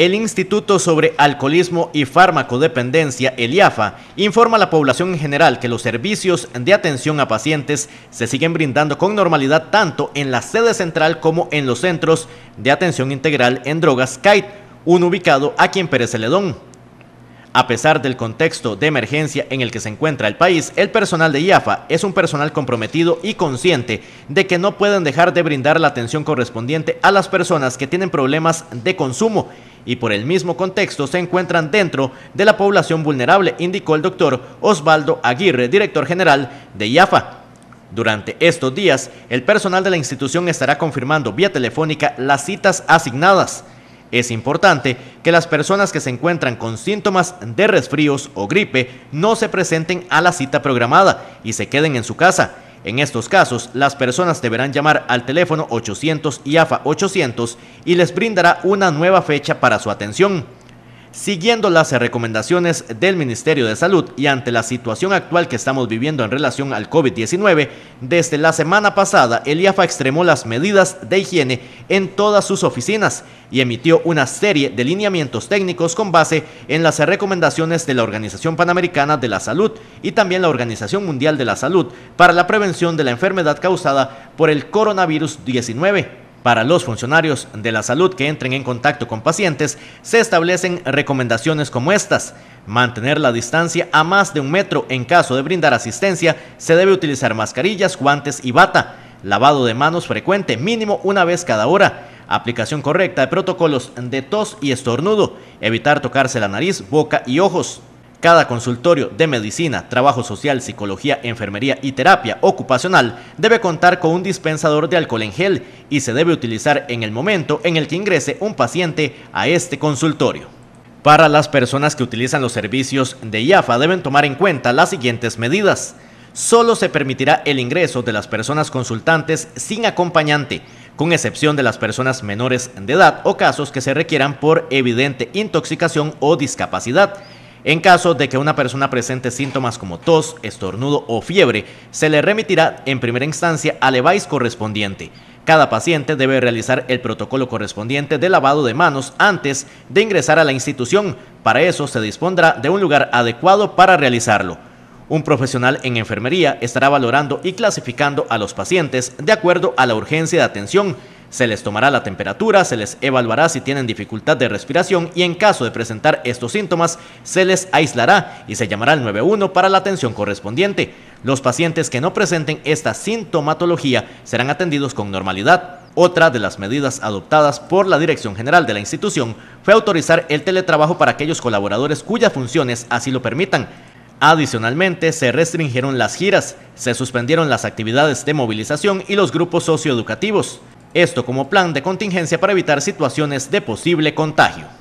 El Instituto sobre Alcoholismo y Farmacodependencia, el IAFA, informa a la población en general que los servicios de atención a pacientes se siguen brindando con normalidad tanto en la sede central como en los centros de atención integral en drogas CAIT, uno ubicado aquí en Pérez Celedón. A pesar del contexto de emergencia en el que se encuentra el país, el personal de IAFA es un personal comprometido y consciente de que no pueden dejar de brindar la atención correspondiente a las personas que tienen problemas de consumo y por el mismo contexto se encuentran dentro de la población vulnerable, indicó el doctor Osvaldo Aguirre, director general de IAFA. Durante estos días, el personal de la institución estará confirmando vía telefónica las citas asignadas. Es importante que las personas que se encuentran con síntomas de resfríos o gripe no se presenten a la cita programada y se queden en su casa. En estos casos, las personas deberán llamar al teléfono 800 AFA 800 y les brindará una nueva fecha para su atención. Siguiendo las recomendaciones del Ministerio de Salud y ante la situación actual que estamos viviendo en relación al COVID-19, desde la semana pasada el IAFA extremó las medidas de higiene en todas sus oficinas y emitió una serie de lineamientos técnicos con base en las recomendaciones de la Organización Panamericana de la Salud y también la Organización Mundial de la Salud para la prevención de la enfermedad causada por el coronavirus 19 para los funcionarios de la salud que entren en contacto con pacientes, se establecen recomendaciones como estas. Mantener la distancia a más de un metro en caso de brindar asistencia, se debe utilizar mascarillas, guantes y bata. Lavado de manos frecuente, mínimo una vez cada hora. Aplicación correcta de protocolos de tos y estornudo. Evitar tocarse la nariz, boca y ojos. Cada consultorio de medicina, trabajo social, psicología, enfermería y terapia ocupacional debe contar con un dispensador de alcohol en gel y se debe utilizar en el momento en el que ingrese un paciente a este consultorio. Para las personas que utilizan los servicios de IAFA deben tomar en cuenta las siguientes medidas. Solo se permitirá el ingreso de las personas consultantes sin acompañante, con excepción de las personas menores de edad o casos que se requieran por evidente intoxicación o discapacidad en caso de que una persona presente síntomas como tos, estornudo o fiebre, se le remitirá en primera instancia al EVAIS correspondiente. Cada paciente debe realizar el protocolo correspondiente de lavado de manos antes de ingresar a la institución. Para eso se dispondrá de un lugar adecuado para realizarlo. Un profesional en enfermería estará valorando y clasificando a los pacientes de acuerdo a la urgencia de atención se les tomará la temperatura, se les evaluará si tienen dificultad de respiración y en caso de presentar estos síntomas, se les aislará y se llamará al 91 para la atención correspondiente. Los pacientes que no presenten esta sintomatología serán atendidos con normalidad. Otra de las medidas adoptadas por la Dirección General de la institución fue autorizar el teletrabajo para aquellos colaboradores cuyas funciones así lo permitan. Adicionalmente, se restringieron las giras, se suspendieron las actividades de movilización y los grupos socioeducativos. Esto como plan de contingencia para evitar situaciones de posible contagio.